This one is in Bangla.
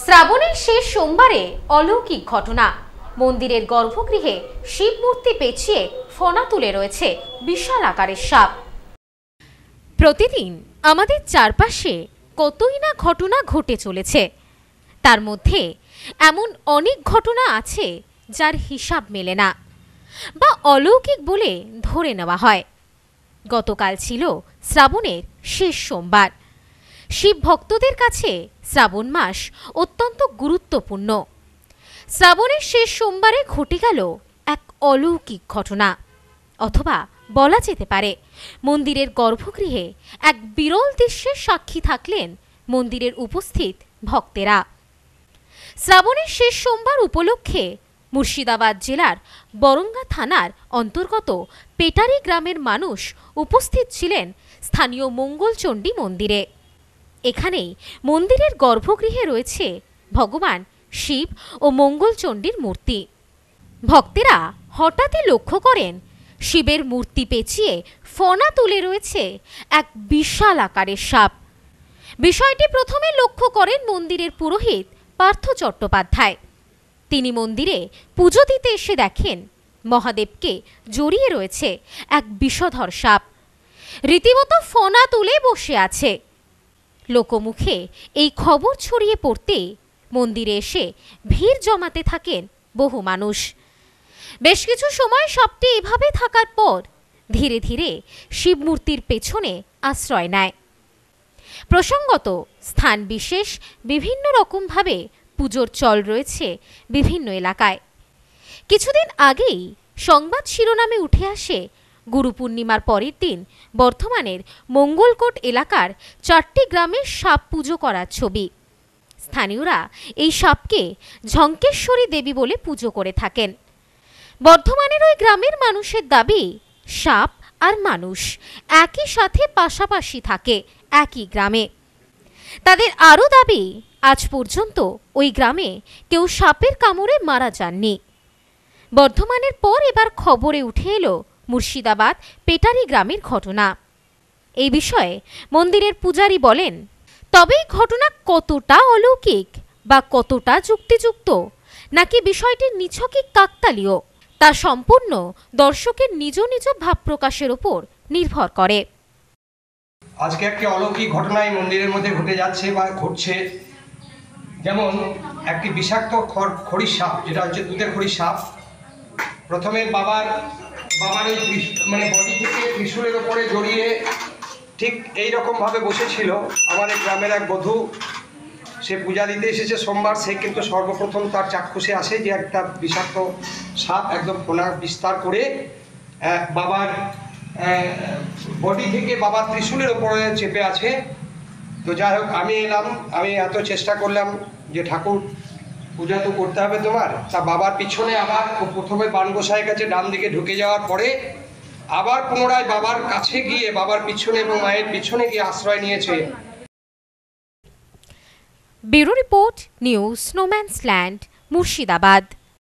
শ্রাবণের শেষ সোমবারে অলৌকিক ঘটনা মন্দিরের গর্ভগৃহে শিব মূর্তি পেঁচিয়ে ফনা তুলে রয়েছে বিশাল আকারের সাপ প্রতিদিন আমাদের চারপাশে কতই না ঘটনা ঘটে চলেছে তার মধ্যে এমন অনেক ঘটনা আছে যার হিসাব মেলে না বা অলৌকিক বলে ধরে নেওয়া হয় গতকাল ছিল শ্রাবণের শেষ সোমবার শিব ভক্তদের কাছে শ্রাবণ মাস অত্যন্ত গুরুত্বপূর্ণ শ্রাবণের শেষ সোমবারে ঘটে গেল এক অলৌকিক ঘটনা অথবা বলা যেতে পারে মন্দিরের গর্ভগৃহে এক বিরল দৃশ্যের সাক্ষী থাকলেন মন্দিরের উপস্থিত ভক্তেরা শ্রাবণের শেষ সোমবার উপলক্ষে মুর্শিদাবাদ জেলার বরঙ্গা থানার অন্তর্গত পেটারি গ্রামের মানুষ উপস্থিত ছিলেন স্থানীয় মঙ্গলচণ্ডী মন্দিরে এখানেই মন্দিরের গর্ভগৃহে রয়েছে ভগবান শিব ও মঙ্গলচণ্ডীর মূর্তি ভক্তেরা হঠাৎই লক্ষ্য করেন শিবের মূর্তি পেঁচিয়ে ফনা তুলে রয়েছে এক বিশাল আকারের সাপ বিষয়টি প্রথমে লক্ষ্য করেন মন্দিরের পুরোহিত পার্থ চট্টোপাধ্যায় তিনি মন্দিরে পুজো দিতে এসে দেখেন মহাদেবকে জড়িয়ে রয়েছে এক বিষধর সাপ রীতিমতো ফনা তুলে বসে আছে লোকমুখে এই খবর ছড়িয়ে পড়তে মন্দিরে এসে ভিড় জমাতে থাকেন বহু মানুষ বেশ কিছু সময় সবটি এভাবে থাকার পর ধীরে ধীরে শিবমূর্তির পেছনে আশ্রয় নেয় প্রসঙ্গত স্থান বিশেষ বিভিন্ন রকমভাবে পুজোর চল রয়েছে বিভিন্ন এলাকায় কিছুদিন আগেই সংবাদ শিরোনামে উঠে আসে গুরু পূর্ণিমার পরের দিন বর্ধমানের মঙ্গলকোট এলাকার চারটি গ্রামে সাপ পুজো করার ছবি স্থানীয়রা এই সাপকে ঝঙ্কেশ্বরী দেবী বলে পুজো করে থাকেন বর্ধমানের ওই গ্রামের মানুষের দাবি সাপ আর মানুষ একই সাথে পাশাপাশি থাকে একই গ্রামে তাদের আরও দাবি আজ পর্যন্ত ওই গ্রামে কেউ সাপের কামড়ে মারা যাননি বর্ধমানের পর এবার খবরে উঠে এলো মুর্শিদাবাদ পেটারি গ্রামের ঘটনা এই বিষয়ে মন্দিরের পূজারি বলেন তবে এই ঘটনা কতটা অলৌকিক বা কতটা যুক্তিযুক্ত নাকি বিষয়টি নিছকই কাকতালীয় তা সম্পূর্ণ দর্শকের নিজ নিজ ভাব প্রকাশের উপর নির্ভর করে আজকে একটি অলৌকিক ঘটনা এই মন্দিরের মধ্যে ঘটে যাচ্ছে বা ঘটছে যেমন একটি বিষাক্ত খড়ি সাপ যেটা হচ্ছে দুধের খড়ি সাপ প্রথমে বাবার বাবার এই মানে বডি থেকে ত্রিশুলের ওপরে জড়িয়ে ঠিক এই রকমভাবে বসেছিল আমাদের গ্রামের এক বধূ সে পূজা দিতে এসেছে সোমবার সে কিন্তু সর্বপ্রথম তার চাক্ষুষে আসে যে একটা বিষাক্ত সাপ একদম ফোনা বিস্তার করে বাবার বডি থেকে বাবার ত্রিশুলের ওপরে চেপে আছে তো যাই হোক আমি এলাম আমি এত চেষ্টা করলাম যে ঠাকুর পূজা তো করতে হবে তোমার তা বাবার পিছনে আবার প্রথমে বানগোসাইয়ের কাছে ডান দিকে ঢুকে যাওয়ার পরে আবার পুনরায় বাবার কাছে গিয়ে বাবার পিছনে এবং মায়ের পিছনে গিয়ে আশ্রয় নিয়েছে bureau report news no man's land Murshidabad